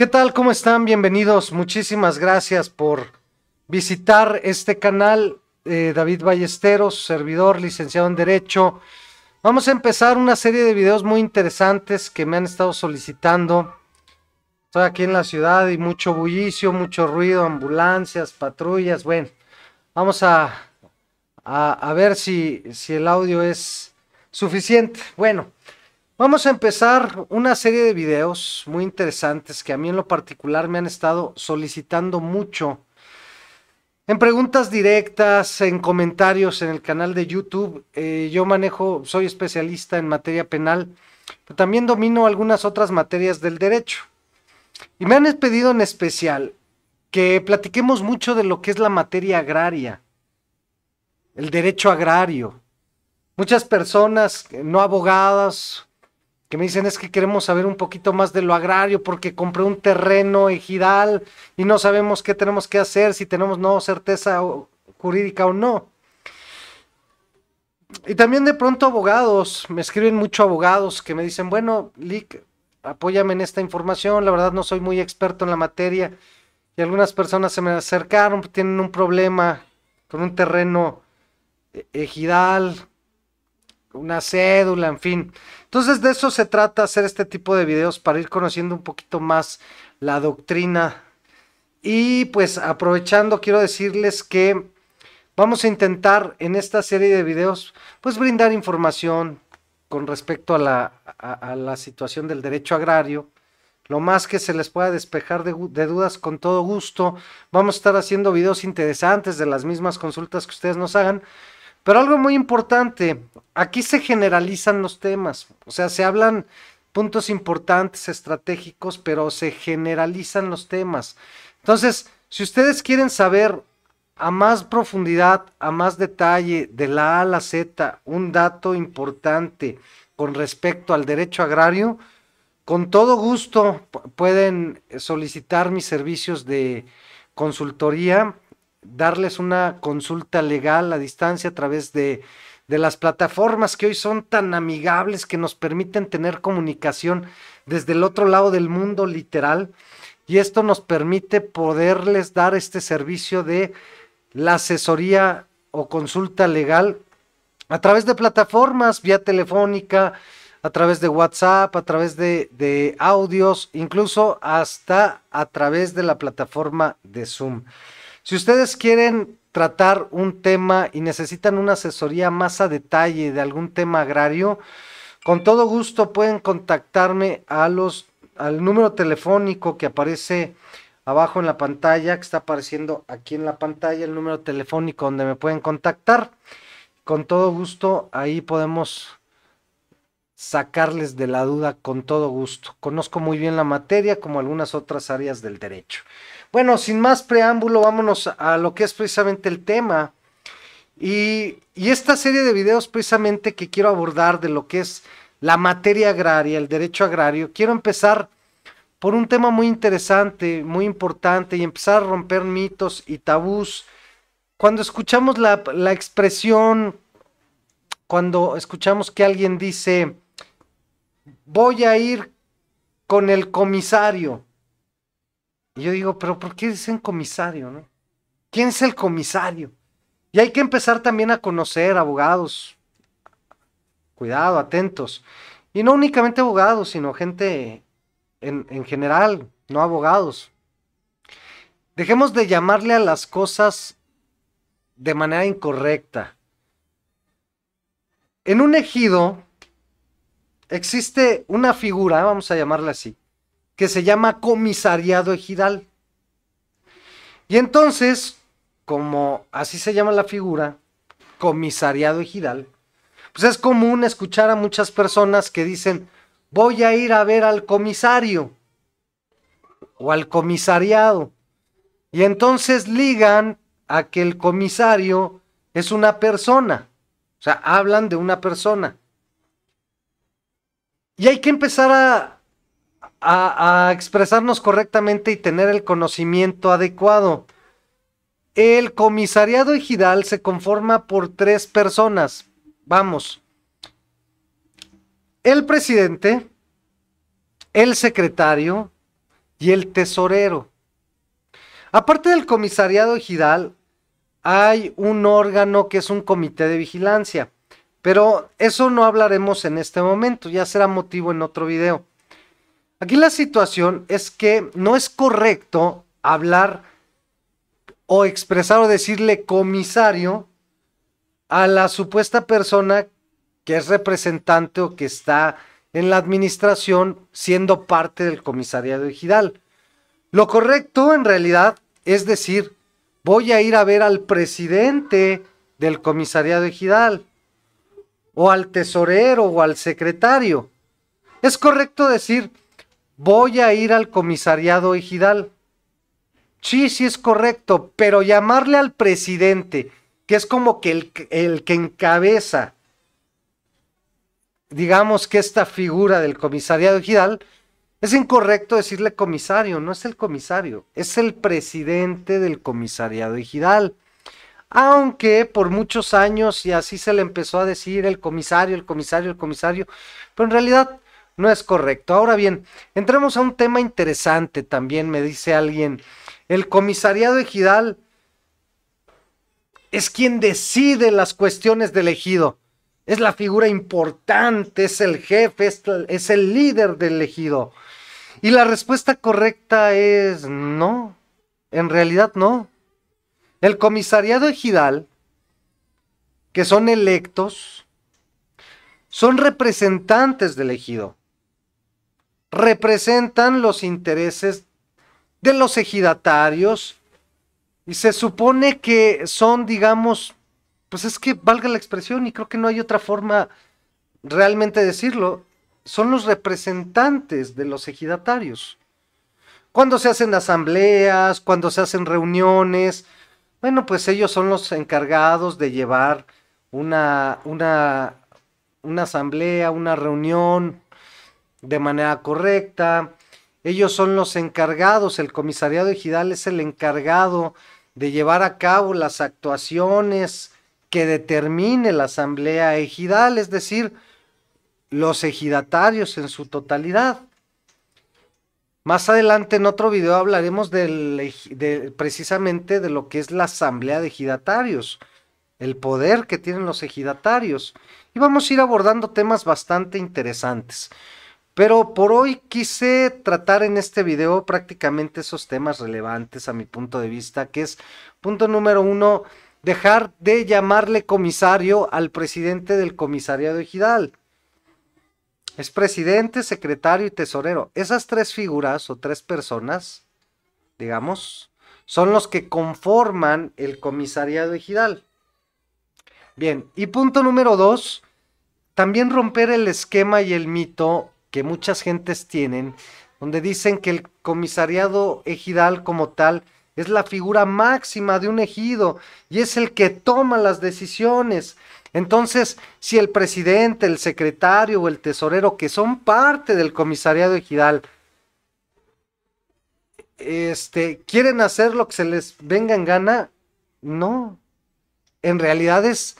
¿Qué tal? ¿Cómo están? Bienvenidos. Muchísimas gracias por visitar este canal. Eh, David Ballesteros, servidor, licenciado en Derecho. Vamos a empezar una serie de videos muy interesantes que me han estado solicitando. Estoy aquí en la ciudad y mucho bullicio, mucho ruido, ambulancias, patrullas. Bueno, vamos a, ver si, si el audio es suficiente. Bueno, Vamos a empezar una serie de videos muy interesantes que a mí en lo particular me han estado solicitando mucho. En preguntas directas, en comentarios en el canal de YouTube, eh, yo manejo, soy especialista en materia penal, pero también domino algunas otras materias del derecho. Y me han pedido en especial que platiquemos mucho de lo que es la materia agraria, el derecho agrario. Muchas personas no abogadas, que me dicen es que queremos saber un poquito más de lo agrario porque compré un terreno ejidal y no sabemos qué tenemos que hacer, si tenemos no certeza jurídica o no. Y también de pronto abogados, me escriben mucho abogados que me dicen, bueno, Lick, apóyame en esta información, la verdad no soy muy experto en la materia. Y algunas personas se me acercaron, tienen un problema con un terreno eh, ejidal, una cédula, en fin. Entonces de eso se trata hacer este tipo de videos para ir conociendo un poquito más la doctrina. Y pues aprovechando, quiero decirles que vamos a intentar en esta serie de videos, pues brindar información con respecto a la, a, la situación del derecho agrario. Lo más que se les pueda despejar de dudas con todo gusto. Vamos a estar haciendo videos interesantes de las mismas consultas que ustedes nos hagan pero algo muy importante, aquí se generalizan los temas, o sea, se hablan puntos importantes, estratégicos, pero se generalizan los temas. Entonces, si ustedes quieren saber a más profundidad, a más detalle, de la A a la Z, un dato importante con respecto al derecho agrario, con todo gusto pueden solicitar mis servicios de consultoría darles una consulta legal a distancia a través de, las plataformas que hoy son tan amigables que nos permiten tener comunicación desde el otro lado del mundo literal. Y esto nos permite poderles dar este servicio de la asesoría o consulta legal a través de plataformas, vía telefónica, a través de WhatsApp, a través de audios, incluso hasta a través de la plataforma de Zoom. Si ustedes quieren tratar un tema y necesitan una asesoría más a detalle de algún tema agrario, con todo gusto pueden contactarme al número telefónico que aparece abajo en la pantalla, que está apareciendo aquí en la pantalla, el número telefónico donde me pueden contactar. Con todo gusto, ahí podemos sacarles de la duda con todo gusto. Conozco muy bien la materia como algunas otras áreas del derecho. Bueno, sin más preámbulo, vámonos a lo que es precisamente el tema. Y, esta serie de videos precisamente que quiero abordar de lo que es la materia agraria, el derecho agrario, quiero empezar por un tema muy interesante, muy importante, y empezar a romper mitos y tabús. Cuando escuchamos la, la expresión, cuando escuchamos que alguien dice, voy a ir con el comisario, y yo digo, pero ¿por qué dicen comisario? No? ¿Quién es el comisario? Y hay que empezar también a conocer abogados. Cuidado, atentos. Y no únicamente abogados, sino gente en, en general, no abogados. Dejemos de llamarle a las cosas de manera incorrecta. En un ejido existe una figura, vamos a llamarla así, que se llama comisariado ejidal. Y entonces, como así se llama la figura, comisariado ejidal, pues es común escuchar a muchas personas que dicen, voy a ir a ver al comisario o al comisariado. Y entonces ligan a que el comisario es una persona. O sea, hablan de una persona. Y hay que empezar a, a, expresarnos correctamente y tener el conocimiento adecuado. El comisariado ejidal se conforma por tres personas. Vamos. El presidente, el secretario y el tesorero. Aparte del comisariado ejidal, hay un órgano que es un comité de vigilancia, pero eso no hablaremos en este momento, ya será motivo en otro video. Aquí la situación es que no es correcto hablar o expresar o decirle comisario a la supuesta persona que es representante o que está en la administración siendo parte del comisariado ejidal. Lo correcto en realidad es decir, voy a ir a ver al presidente del comisariado ejidal o al tesorero o al secretario. Es correcto decir, voy a ir al comisariado ejidal. Sí, sí es correcto, pero llamarle al presidente, que es como que el, que encabeza, digamos que esta figura del comisariado ejidal, es incorrecto decirle comisario, no es el comisario, es el presidente del comisariado ejidal. Aunque por muchos años, y así se le empezó a decir el comisario, el comisario, el comisario, pero en realidad no es correcto. Ahora bien, entremos a un tema interesante también, me dice alguien. El comisariado ejidal es quien decide las cuestiones del ejido. Es la figura importante, es el jefe, es, el líder del ejido. Y la respuesta correcta es no, en realidad no. El comisariado ejidal, que son electos, son representantes del ejido representan los intereses de los ejidatarios y se supone que son, digamos, pues es que valga la expresión y creo que no hay otra forma realmente decirlo, son los representantes de los ejidatarios. Cuando se hacen asambleas, cuando se hacen reuniones, bueno, pues ellos son los encargados de llevar una, una, una asamblea, una reunión, de manera correcta. Ellos son los encargados, el comisariado ejidal es el encargado de llevar a cabo las actuaciones que determine la asamblea ejidal, es decir, los ejidatarios en su totalidad. Más adelante en otro video hablaremos del, precisamente de lo que es la asamblea de ejidatarios, el poder que tienen los ejidatarios. Y vamos a ir abordando temas bastante interesantes. Pero por hoy quise tratar en este video prácticamente esos temas relevantes a mi punto de vista, que es punto número uno, dejar de llamarle comisario al presidente del comisariado ejidal. Es presidente, secretario y tesorero. Esas tres figuras o tres personas, digamos, son los que conforman el comisariado ejidal. Bien, y punto número dos, también romper el esquema y el mito que muchas gentes tienen, donde dicen que el comisariado ejidal como tal es la figura máxima de un ejido y es el que toma las decisiones. Entonces, si el presidente, el secretario o el tesorero, que son parte del comisariado ejidal, este, quieren hacer lo que se les venga en gana, no. En realidad es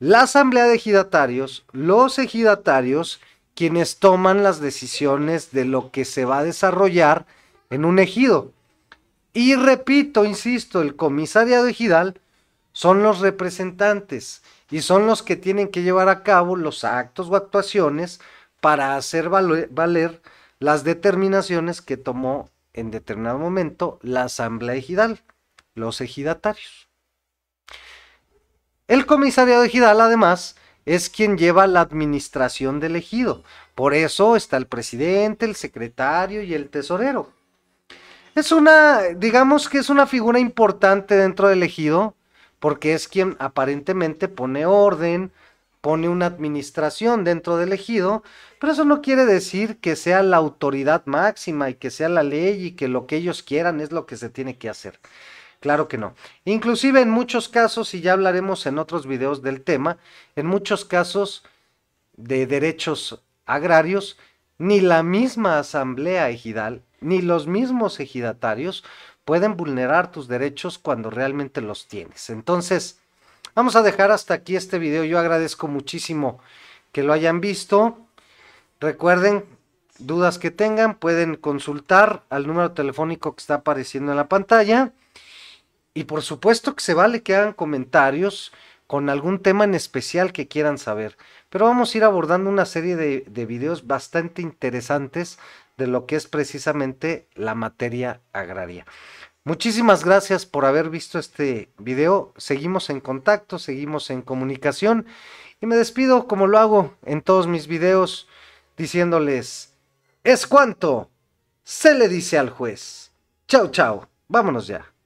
la asamblea de ejidatarios, los ejidatarios, quienes toman las decisiones de lo que se va a desarrollar en un ejido. Y repito, insisto, el comisariado ejidal son los representantes y son los que tienen que llevar a cabo los actos o actuaciones para hacer valer las determinaciones que tomó en determinado momento la asamblea ejidal, los ejidatarios. El comisariado ejidal además es quien lleva la administración del ejido. Por eso está el presidente, el secretario y el tesorero. Es una, digamos que es una figura importante dentro del ejido, porque es quien aparentemente pone orden, pone una administración dentro del ejido, pero eso no quiere decir que sea la autoridad máxima y que sea la ley y que lo que ellos quieran es lo que se tiene que hacer. Claro que no. Inclusive en muchos casos, y ya hablaremos en otros videos del tema, en muchos casos de derechos agrarios, ni la misma asamblea ejidal, ni los mismos ejidatarios pueden vulnerar tus derechos cuando realmente los tienes. Entonces, vamos a dejar hasta aquí este video. Yo agradezco muchísimo que lo hayan visto. Recuerden, dudas que tengan pueden consultar al número telefónico que está apareciendo en la pantalla. Y por supuesto que se vale que hagan comentarios con algún tema en especial que quieran saber. Pero vamos a ir abordando una serie de, videos bastante interesantes de lo que es precisamente la materia agraria. Muchísimas gracias por haber visto este video. Seguimos en contacto, seguimos en comunicación y me despido como lo hago en todos mis videos diciéndoles, es cuanto se le dice al juez. Chao, chao, vámonos ya.